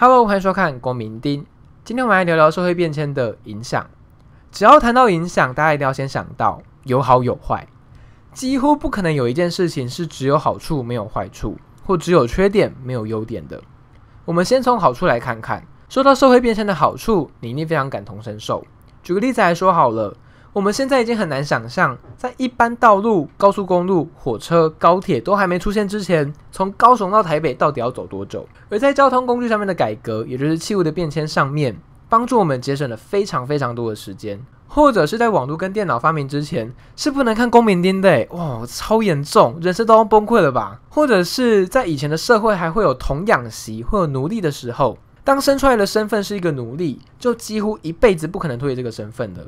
Hello，欢迎收看《光明丁》。今天我们来聊聊社会变迁的影响。只要谈到影响，大家一定要先想到有好有坏，几乎不可能有一件事情是只有好处没有坏处，或只有缺点没有优点的。我们先从好处来看看，说到社会变迁的好处，你一定非常感同身受。举个例子来说好了。我们现在已经很难想象，在一般道路、高速公路、火车、高铁都还没出现之前，从高雄到台北到底要走多久？而在交通工具上面的改革，也就是器物的变迁上面，帮助我们节省了非常非常多的时间。或者是在网络跟电脑发明之前，是不能看公民丁的哇，超严重，人生都要崩溃了吧？或者是在以前的社会，还会有童养媳、会有奴隶的时候，当生出来的身份是一个奴隶，就几乎一辈子不可能脱离这个身份的。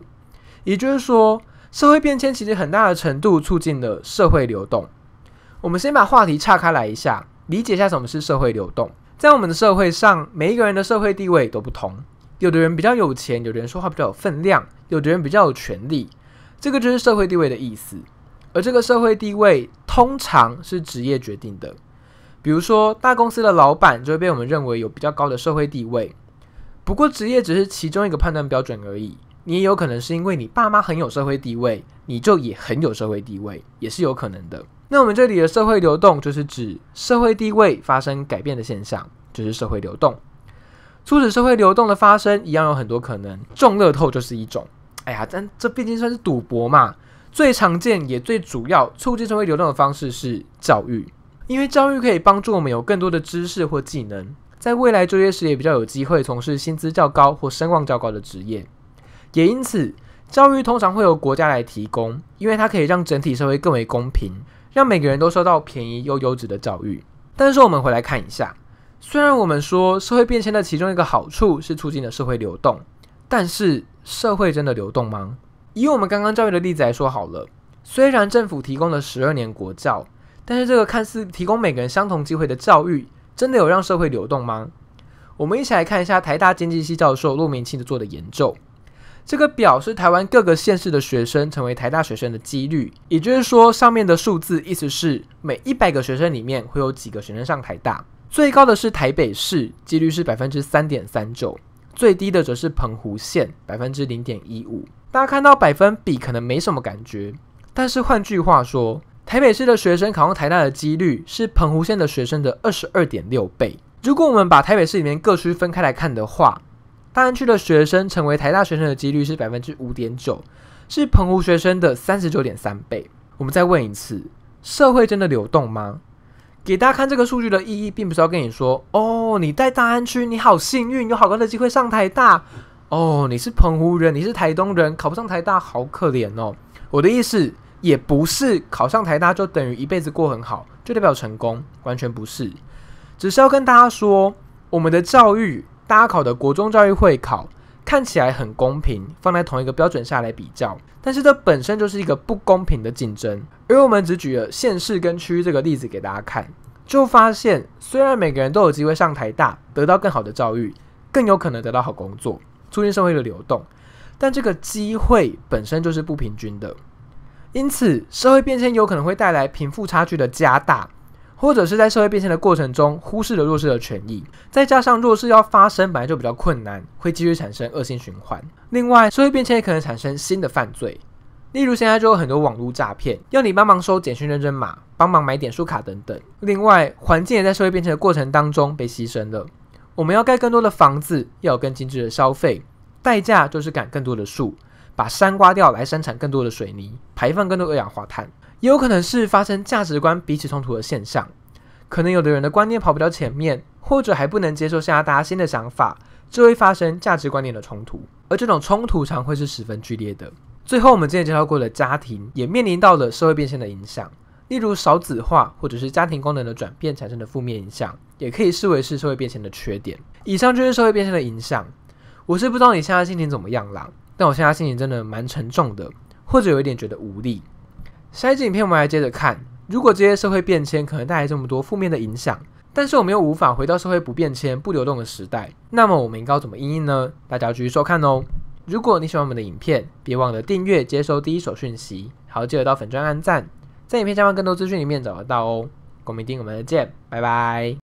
也就是说，社会变迁其实很大的程度促进了社会流动。我们先把话题岔开来一下，理解一下什么是社会流动。在我们的社会上，每一个人的社会地位都不同。有的人比较有钱，有的人说话比较有分量，有的人比较有权利。这个就是社会地位的意思。而这个社会地位通常是职业决定的。比如说，大公司的老板就会被我们认为有比较高的社会地位。不过，职业只是其中一个判断标准而已。你也有可能是因为你爸妈很有社会地位，你就也很有社会地位，也是有可能的。那我们这里的社会流动就是指社会地位发生改变的现象，就是社会流动。促使社会流动的发生一样有很多可能，中乐透就是一种。哎呀，但这毕竟算是赌博嘛。最常见也最主要促进社会流动的方式是教育，因为教育可以帮助我们有更多的知识或技能，在未来就业时也比较有机会从事薪资较高或声望较高的职业。也因此，教育通常会由国家来提供，因为它可以让整体社会更为公平，让每个人都受到便宜又优质的教育。但是，我们回来看一下，虽然我们说社会变迁的其中一个好处是促进了社会流动，但是社会真的流动吗？以我们刚刚教育的例子来说好了，虽然政府提供了十二年国教，但是这个看似提供每个人相同机会的教育，真的有让社会流动吗？我们一起来看一下台大经济系教授陆明庆做的研究。这个表是台湾各个县市的学生成为台大学生的几率，也就是说，上面的数字意思是每一百个学生里面会有几个学生上台大。最高的是台北市，几率是百分之三点三九，最低的则是澎湖县百分之零点一五。大家看到百分比可能没什么感觉，但是换句话说，台北市的学生考上台大的几率是澎湖县的学生的二十二点六倍。如果我们把台北市里面各区分开来看的话，大安区的学生成为台大学生的几率是百分之五点九，是澎湖学生的三十九点三倍。我们再问一次：社会真的流动吗？给大家看这个数据的意义，并不是要跟你说哦，你在大安区，你好幸运，有好高的机会上台大。哦，你是澎湖人，你是台东人，考不上台大，好可怜哦。我的意思也不是考上台大就等于一辈子过很好，就代表成功，完全不是。只是要跟大家说，我们的教育。大家考的国中教育会考看起来很公平，放在同一个标准下来比较，但是这本身就是一个不公平的竞争。而我们只举了县市跟区这个例子给大家看，就发现虽然每个人都有机会上台大，得到更好的教育，更有可能得到好工作，促进社会的流动，但这个机会本身就是不平均的。因此，社会变迁有可能会带来贫富差距的加大。或者是在社会变迁的过程中忽视了弱势的权益，再加上弱势要发生本来就比较困难，会继续产生恶性循环。另外，社会变迁也可能产生新的犯罪，例如现在就有很多网络诈骗，要你帮忙收简讯认证码，帮忙买点数卡等等。另外，环境也在社会变迁的过程当中被牺牲了。我们要盖更多的房子，要有更精致的消费，代价就是砍更多的树，把山刮掉来生产更多的水泥，排放更多二氧化碳。也有可能是发生价值观彼此冲突的现象，可能有的人的观念跑不掉前面，或者还不能接受现在大家新的想法，就会发生价值观念的冲突，而这种冲突常会是十分剧烈的。最后，我们之前介绍过的家庭也面临到了社会变迁的影响，例如少子化或者是家庭功能的转变产生的负面影响，也可以视为是社会变迁的缺点。以上就是社会变迁的影响。我是不知道你现在心情怎么样了，但我现在心情真的蛮沉重的，或者有一点觉得无力。下一集影片我们来接着看，如果这些社会变迁可能带来这么多负面的影响，但是我们又无法回到社会不变迁、不流动的时代，那么我们应该怎么应对呢？大家继续收看哦。如果你喜欢我们的影片，别忘了订阅、接收第一手讯息，还要记得到粉专按赞，在影片下方更多资讯里面找得到哦。我们明天我们再见，拜拜。